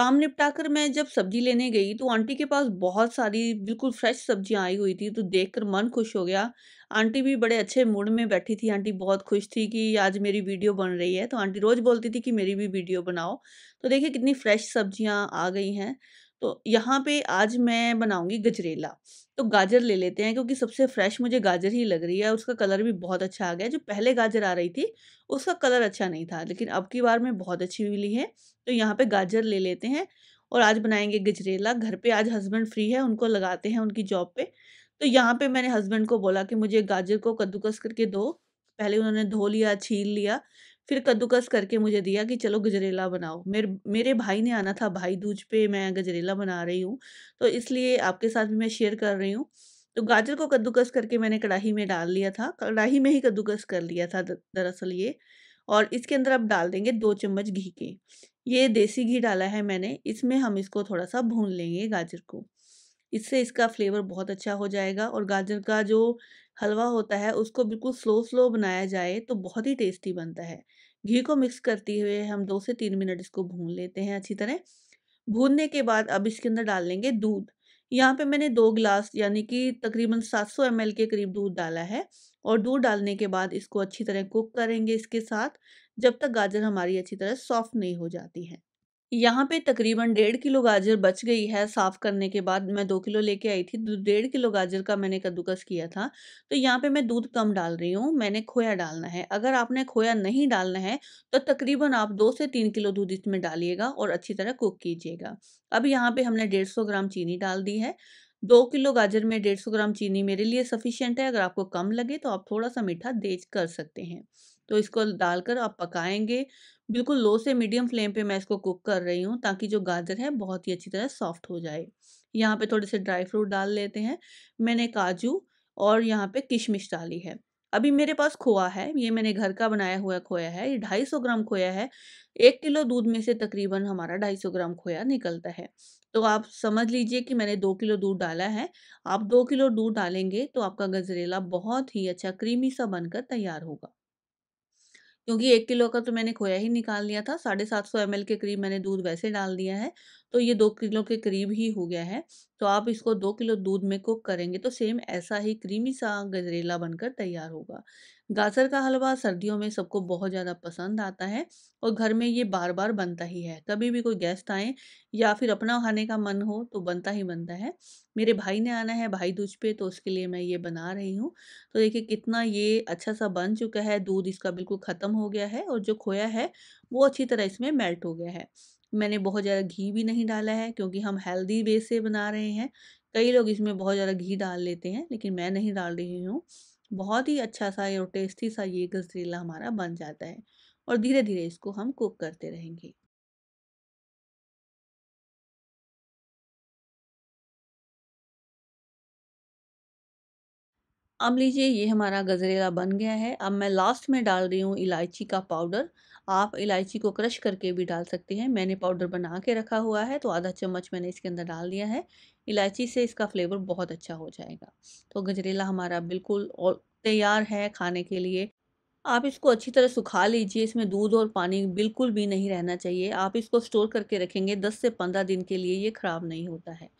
काम निपटाकर मैं जब सब्जी लेने गई तो आंटी के पास बहुत सारी बिल्कुल फ्रेश सब्जियां आई हुई थी तो देखकर मन खुश हो गया आंटी भी बड़े अच्छे मूड में बैठी थी आंटी बहुत खुश थी कि आज मेरी वीडियो बन रही है तो आंटी रोज़ बोलती थी कि मेरी भी वीडियो बनाओ तो देखिए कितनी फ्रेश सब्जियाँ आ गई हैं तो यहाँ पे आज मैं बनाऊंगी गजरेला तो गाजर ले लेते हैं क्योंकि सबसे फ्रेश मुझे गाजर ही लग रही है उसका कलर भी बहुत अच्छा आ गया जो पहले गाजर आ रही थी उसका कलर अच्छा नहीं था लेकिन अब की बार में बहुत अच्छी मिली है तो यहाँ पे गाजर ले लेते हैं और आज बनाएंगे गजरेला घर पे आज हस्बैंड फ्री है उनको लगाते हैं उनकी जॉब पे तो यहाँ पे मैंने हस्बैंड को बोला कि मुझे गाजर को कद्दूकस करके दो पहले उन्होंने धो लिया छील लिया फिर कद्दूकस करके मुझे दिया कि चलो गजरेला बनाओ मेरे मेरे भाई ने आना था भाई दूज पे मैं गजरेला बना रही हूँ तो इसलिए आपके साथ भी मैं शेयर कर रही हूँ तो गाजर को कद्दूकस करके मैंने कढ़ाई में डाल लिया था कढ़ाई में ही कद्दूकस कर लिया था दरअसल ये और इसके अंदर आप डाल देंगे दो चम्मच घी के ये देसी घी डाला है मैंने इसमें हम इसको थोड़ा सा भून लेंगे गाजर को इससे इसका फ्लेवर बहुत अच्छा हो जाएगा और गाजर का जो हलवा होता है उसको बिल्कुल स्लो स्लो बनाया जाए तो बहुत ही टेस्टी बनता है घी को मिक्स करते हुए हम दो से तीन मिनट इसको भून लेते हैं अच्छी तरह भूनने के बाद अब इसके अंदर डाल लेंगे दूध यहाँ पे मैंने दो गिलास यानी कि तकरीबन 700 सौ के करीब दूध डाला है और दूध डालने के बाद इसको अच्छी तरह कुक करेंगे इसके साथ जब तक गाजर हमारी अच्छी तरह सॉफ्ट नहीं हो जाती है यहाँ पे तकरीबन डेढ़ किलो गाजर बच गई है साफ़ करने के बाद मैं दो किलो लेके आई थी डेढ़ किलो गाजर का मैंने कद्दूकस किया था तो यहाँ पे मैं दूध कम डाल रही हूँ मैंने खोया डालना है अगर आपने खोया नहीं डालना है तो तकरीबन आप दो से तीन किलो दूध इसमें डालिएगा और अच्छी तरह कुक कीजिएगा अब यहाँ पे हमने डेढ़ ग्राम चीनी डाल दी है दो किलो गाजर में डेढ़ सौ ग्राम चीनी मेरे लिए सफिशियंट है अगर आपको कम लगे तो आप थोड़ा सा मीठा देज कर सकते हैं तो इसको डालकर आप पकाएंगे बिल्कुल लो से मीडियम फ्लेम पे मैं इसको कुक कर रही हूँ ताकि जो गाजर है बहुत ही अच्छी तरह सॉफ्ट हो जाए यहाँ पे थोड़े से ड्राई फ्रूट डाल लेते हैं मैंने काजू और यहाँ पे किशमिश डाली है अभी मेरे पास खोआ है ये मैंने घर का बनाया हुआ खोया है ये ढाई सौ ग्राम खोया है एक किलो दूध में से तकरीबन हमारा ढाई सौ ग्राम खोया निकलता है तो आप समझ लीजिए कि मैंने दो किलो दूध डाला है आप दो किलो दूध डालेंगे तो आपका गजरेला बहुत ही अच्छा क्रीमी सा बनकर तैयार होगा क्योंकि एक किलो का तो मैंने खोया ही निकाल लिया था साढ़े सात सौ एम के करीब मैंने दूध वैसे डाल दिया है तो ये दो किलो के करीब ही हो गया है तो आप इसको दो किलो दूध में कुक करेंगे तो सेम ऐसा ही क्रीमी सा गजरेला बनकर तैयार होगा गाजर का हलवा सर्दियों में सबको बहुत ज़्यादा पसंद आता है और घर में ये बार बार बनता ही है कभी भी कोई गेस्ट आए या फिर अपना खाने का मन हो तो बनता ही बनता है मेरे भाई ने आना है भाई दूज पे तो उसके लिए मैं ये बना रही हूँ तो देखिए कितना ये अच्छा सा बन चुका है दूध इसका बिल्कुल ख़त्म हो गया है और जो खोया है वो अच्छी तरह इसमें मेल्ट हो गया है मैंने बहुत ज़्यादा घी भी नहीं डाला है क्योंकि हम हेल्दी बेस से बना रहे हैं कई लोग इसमें बहुत ज़्यादा घी डाल लेते हैं लेकिन मैं नहीं डाल रही हूँ बहुत ही अच्छा सा और टेस्टी सा ये गजरेला हमारा बन जाता है और धीरे धीरे इसको हम कुक करते रहेंगे अब लीजिए ये हमारा गजरेला बन गया है अब मैं लास्ट में डाल रही हूँ इलायची का पाउडर आप इलायची को क्रश करके भी डाल सकते हैं मैंने पाउडर बना के रखा हुआ है तो आधा चम्मच मैंने इसके अंदर डाल दिया है इलायची से इसका फ्लेवर बहुत अच्छा हो जाएगा तो गजरेला हमारा बिल्कुल और तैयार है खाने के लिए आप इसको अच्छी तरह सुखा लीजिए इसमें दूध और पानी बिल्कुल भी नहीं रहना चाहिए आप इसको स्टोर करके रखेंगे 10 से 15 दिन के लिए ये ख़राब नहीं होता है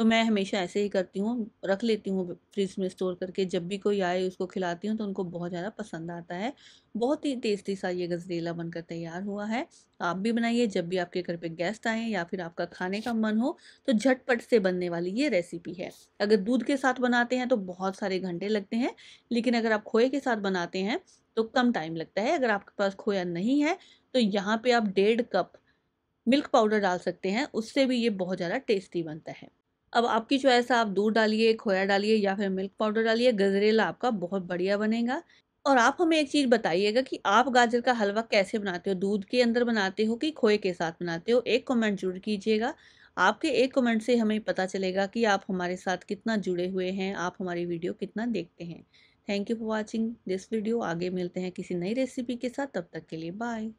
तो मैं हमेशा ऐसे ही करती हूँ रख लेती हूँ फ्रिज में स्टोर करके जब भी कोई आए उसको खिलाती हूँ तो उनको बहुत ज़्यादा पसंद आता है बहुत ही टेस्टी सा ये गजरेला बनकर तैयार हुआ है आप भी बनाइए जब भी आपके घर पे गेस्ट आए या फिर आपका खाने का मन हो तो झटपट से बनने वाली ये रेसिपी है अगर दूध के साथ बनाते हैं तो बहुत सारे घंटे लगते हैं लेकिन अगर आप खोए के साथ बनाते हैं तो कम टाइम लगता है अगर आपके पास खोया नहीं है तो यहाँ पर आप डेढ़ कप मिल्क पाउडर डाल सकते हैं उससे भी ये बहुत ज़्यादा टेस्टी बनता है अब आपकी चॉइस है आप दूध डालिए खोया डालिए या फिर मिल्क पाउडर डालिए गजरेला आपका बहुत बढ़िया बनेगा और आप हमें एक चीज़ बताइएगा कि आप गाजर का हलवा कैसे बनाते हो दूध के अंदर बनाते हो कि खोए के साथ बनाते हो एक कमेंट जरूर कीजिएगा आपके एक कमेंट से हमें पता चलेगा कि आप हमारे साथ कितना जुड़े हुए हैं आप हमारी वीडियो कितना देखते हैं thank you for watching this video आगे मिलते हैं किसी नई रेसिपी के साथ तब तक के लिए बाय